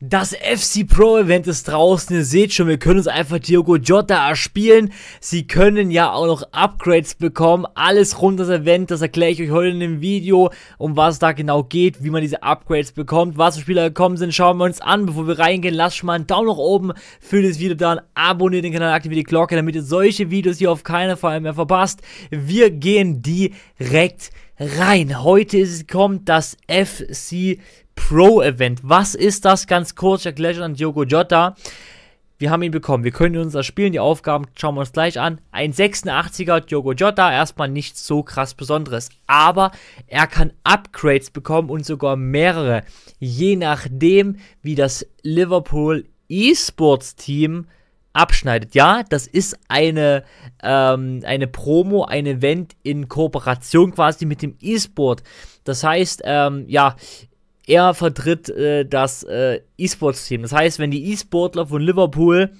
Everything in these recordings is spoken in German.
Das FC Pro Event ist draußen, ihr seht schon, wir können uns einfach Diogo Jota erspielen. Sie können ja auch noch Upgrades bekommen, alles rund das Event, das erkläre ich euch heute in dem Video, um was es da genau geht, wie man diese Upgrades bekommt, was für Spieler gekommen sind, schauen wir uns an. Bevor wir reingehen, lasst schon mal einen Daumen nach oben für das Video da, abonniert den Kanal, aktiviert die Glocke, damit ihr solche Videos hier auf keinen Fall mehr verpasst. Wir gehen direkt rein rein. Heute kommt das FC Pro Event. Was ist das? Ganz kurz, ich erkläre an Diogo Jota. Wir haben ihn bekommen. Wir können uns das spielen. Die Aufgaben schauen wir uns gleich an. Ein 86er Diogo Jota. Erstmal nichts so krass Besonderes. Aber er kann Upgrades bekommen und sogar mehrere. Je nachdem, wie das Liverpool Esports Team abschneidet. Ja, das ist eine, ähm, eine Promo, ein Event in Kooperation quasi mit dem E-Sport. Das heißt, ähm, ja, er vertritt äh, das äh, E-Sports-Team. Das heißt, wenn die E-Sportler von Liverpool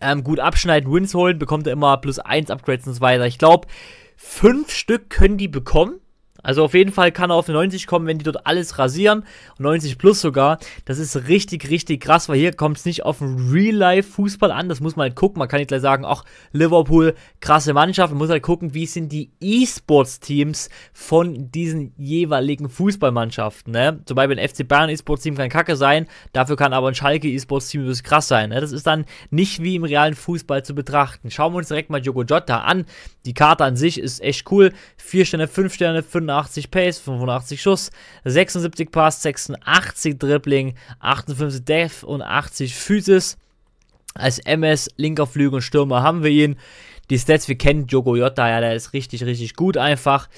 ähm, gut abschneiden, Wins holen, bekommt er immer plus 1 Upgrades und so weiter. Ich glaube, fünf Stück können die bekommen. Also auf jeden Fall kann er auf 90 kommen, wenn die dort alles rasieren. 90 plus sogar. Das ist richtig, richtig krass, weil hier kommt es nicht auf den Real-Life-Fußball an. Das muss man halt gucken. Man kann nicht gleich sagen, ach, Liverpool, krasse Mannschaft. Man muss halt gucken, wie sind die E-Sports-Teams von diesen jeweiligen Fußballmannschaften. Ne? Zum Beispiel ein FC Bayern E-Sports-Team kann kacke sein. Dafür kann aber ein Schalke E-Sports-Team krass sein. Ne? Das ist dann nicht wie im realen Fußball zu betrachten. Schauen wir uns direkt mal Joko Jota an. Die Karte an sich ist echt cool. 4 Sterne, 5 Sterne, 5 85 Pace, 85 Schuss, 76 Pass, 86 Dribbling, 58 Def und 80 Physis. Als MS, linker Flügel und Stürmer haben wir ihn. Die Stats, wir kennen Jogo Jota, ja, der ist richtig, richtig gut einfach.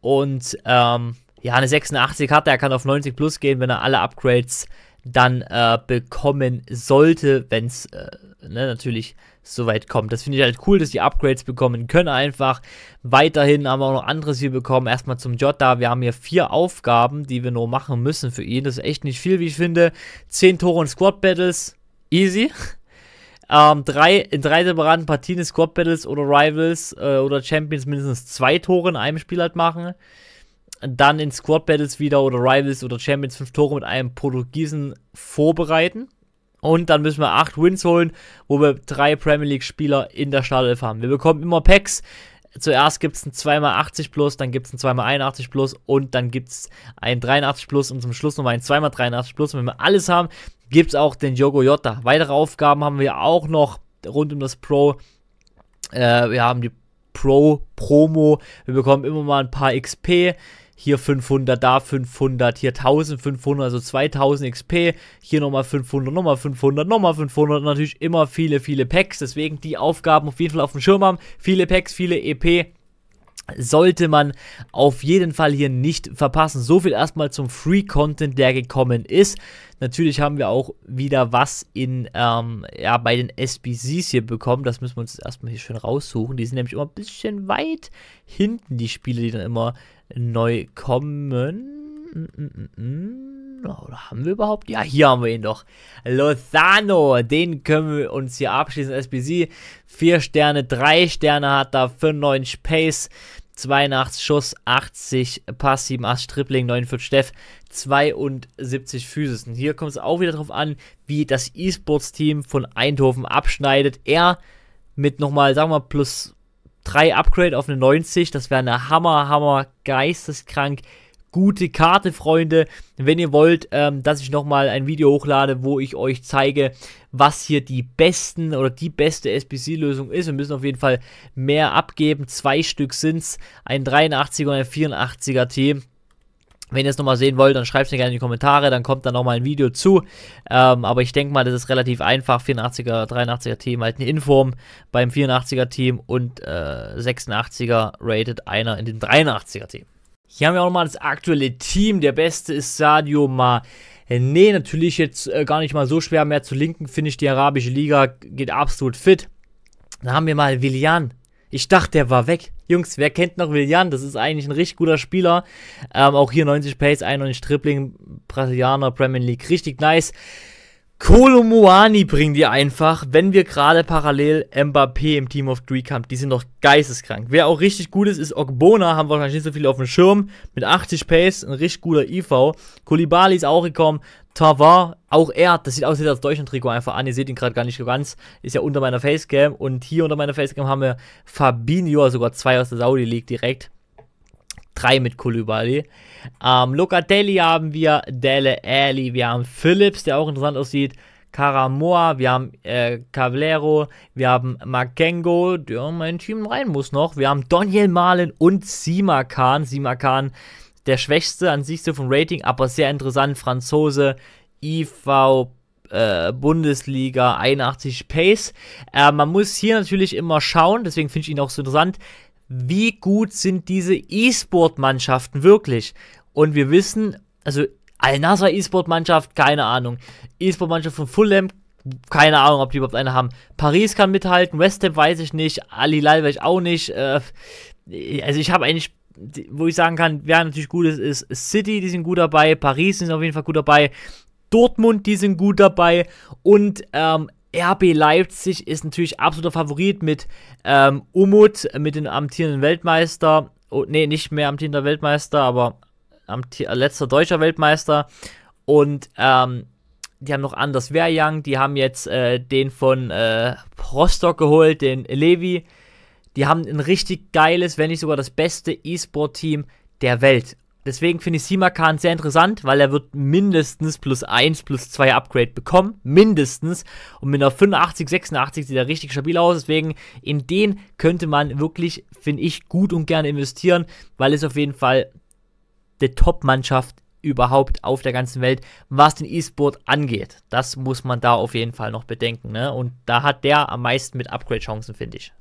Und ähm, ja, eine 86 hat er, er kann auf 90 plus gehen, wenn er alle Upgrades dann äh, bekommen sollte, wenn es äh, ne, natürlich soweit kommt. Das finde ich halt cool, dass die Upgrades bekommen können einfach. Weiterhin haben wir auch noch anderes hier bekommen. Erstmal zum Jota. Wir haben hier vier Aufgaben, die wir nur machen müssen für ihn. Das ist echt nicht viel, wie ich finde. Zehn Tore und Squad Battles. Easy. Ähm, drei, in drei separaten Partien Squad Battles oder Rivals äh, oder Champions mindestens zwei Tore in einem Spiel halt machen dann in Squad Battles wieder oder Rivals oder Champions 5 Tore mit einem Portugiesen vorbereiten. Und dann müssen wir 8 Wins holen, wo wir drei Premier League-Spieler in der Startelf haben. Wir bekommen immer Packs. Zuerst gibt es ein 2x80 Plus, dann gibt es ein 2x81 Plus und dann gibt es ein 83 Plus und zum Schluss nochmal ein 2x83 Plus. Und wenn wir alles haben, gibt es auch den Yogo Jota. Weitere Aufgaben haben wir auch noch rund um das Pro. Äh, wir haben die Pro Promo. Wir bekommen immer mal ein paar XP hier 500, da 500, hier 1500, also 2000 XP, hier nochmal 500, nochmal 500, nochmal 500 natürlich immer viele, viele Packs, deswegen die Aufgaben auf jeden Fall auf dem Schirm haben, viele Packs, viele EP, sollte man auf jeden Fall hier nicht verpassen. So viel erstmal zum Free Content, der gekommen ist. Natürlich haben wir auch wieder was in, ähm, ja, bei den SBCs hier bekommen. Das müssen wir uns erstmal hier schön raussuchen. Die sind nämlich immer ein bisschen weit hinten, die Spiele, die dann immer neu kommen. Mm, mm, mm, oder haben wir überhaupt? Ja, hier haben wir ihn doch. Lozano, den können wir uns hier abschließen. SBC, 4 Sterne, 3 Sterne hat da, 95 Pace, 82 Schuss, 80 Pass, 7 Ass, Stripling, 49 Steff, 72 Physis. Und hier kommt es auch wieder drauf an, wie das E-Sports-Team von Eindhoven abschneidet. Er mit nochmal, sagen wir mal, plus 3 Upgrade auf eine 90, das wäre eine Hammer, Hammer, geisteskrank gute Karte, Freunde. Wenn ihr wollt, ähm, dass ich nochmal ein Video hochlade, wo ich euch zeige, was hier die besten oder die beste SBC-Lösung ist. Wir müssen auf jeden Fall mehr abgeben. Zwei Stück sind es, ein 83er und ein 84er Team. Wenn ihr es nochmal sehen wollt, dann schreibt es mir gerne in die Kommentare, dann kommt da nochmal ein Video zu. Ähm, aber ich denke mal, das ist relativ einfach. 84er, 83er Team halt eine Inform beim 84er Team und äh, 86er rated einer in dem 83er Team. Hier haben wir auch nochmal das aktuelle Team. Der beste ist Sadio Ma. natürlich jetzt äh, gar nicht mal so schwer mehr zu linken, finde ich. Die arabische Liga geht absolut fit. Dann haben wir mal Willian. Ich dachte, der war weg. Jungs, wer kennt noch Willian? Das ist eigentlich ein richtig guter Spieler. Ähm, auch hier 90 Pace, 91 Tripling, Brasilianer, Premier League. Richtig nice. Kolomuani bringen die einfach, wenn wir gerade parallel Mbappé im Team of Three haben. Die sind doch geisteskrank. Wer auch richtig gut ist, ist Ogbona. Haben wahrscheinlich nicht so viele auf dem Schirm. Mit 80 Pace, ein richtig guter IV. E Kulibali ist auch gekommen. Tavar, auch er, das sieht aus wie das Deutschland-Trikot einfach an. Ihr seht ihn gerade gar nicht so ganz. Ist ja unter meiner Facecam. Und hier unter meiner Facecam haben wir Fabinho, sogar zwei aus der Saudi League direkt. 3 mit Kulübali. Ähm, Locatelli haben wir, Dele Alli, wir haben Phillips, der auch interessant aussieht. Karamoa, wir haben äh, Cavlero, wir haben Makengo, der mein Team rein muss noch. Wir haben Daniel Malen und Simakan. Simakan, der schwächste an sich so vom Rating, aber sehr interessant. Franzose, IV äh, Bundesliga 81 Pace. Äh, man muss hier natürlich immer schauen, deswegen finde ich ihn auch so interessant wie gut sind diese E-Sport-Mannschaften wirklich? Und wir wissen, also Al-Nasr E-Sport-Mannschaft, keine Ahnung. E-Sport-Mannschaft von Fulham, keine Ahnung, ob die überhaupt eine haben. Paris kann mithalten, West Ham weiß ich nicht, Ali Lal weiß ich auch nicht. Äh, also ich habe eigentlich, wo ich sagen kann, wer natürlich gut ist, ist City, die sind gut dabei, Paris sind auf jeden Fall gut dabei, Dortmund, die sind gut dabei und ähm, RB Leipzig ist natürlich absoluter Favorit mit ähm, Umut, äh, mit dem amtierenden Weltmeister. Oh, nee, nicht mehr amtierender Weltmeister, aber amtier äh, letzter deutscher Weltmeister. Und ähm, die haben noch Anders Werjang, die haben jetzt äh, den von äh, Rostock geholt, den Levi. Die haben ein richtig geiles, wenn nicht sogar das beste E-Sport-Team der Welt. Deswegen finde ich Simakan sehr interessant, weil er wird mindestens plus 1, plus 2 Upgrade bekommen. Mindestens. Und mit einer 85, 86 sieht er richtig stabil aus. Deswegen in den könnte man wirklich, finde ich, gut und gerne investieren, weil es auf jeden Fall der Top-Mannschaft überhaupt auf der ganzen Welt, was den E-Sport angeht. Das muss man da auf jeden Fall noch bedenken. Ne? Und da hat der am meisten mit Upgrade-Chancen, finde ich.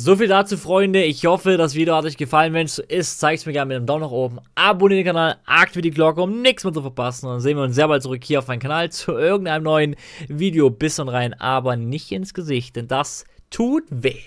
So viel dazu, Freunde. Ich hoffe, das Video hat euch gefallen. Wenn es so ist, zeigt es mir gerne mit einem Daumen nach oben. Abonniert den Kanal, aktiviert die Glocke, um nichts mehr zu verpassen. Und dann sehen wir uns sehr bald zurück hier auf meinem Kanal zu irgendeinem neuen Video. Bis dann rein, aber nicht ins Gesicht, denn das tut weh.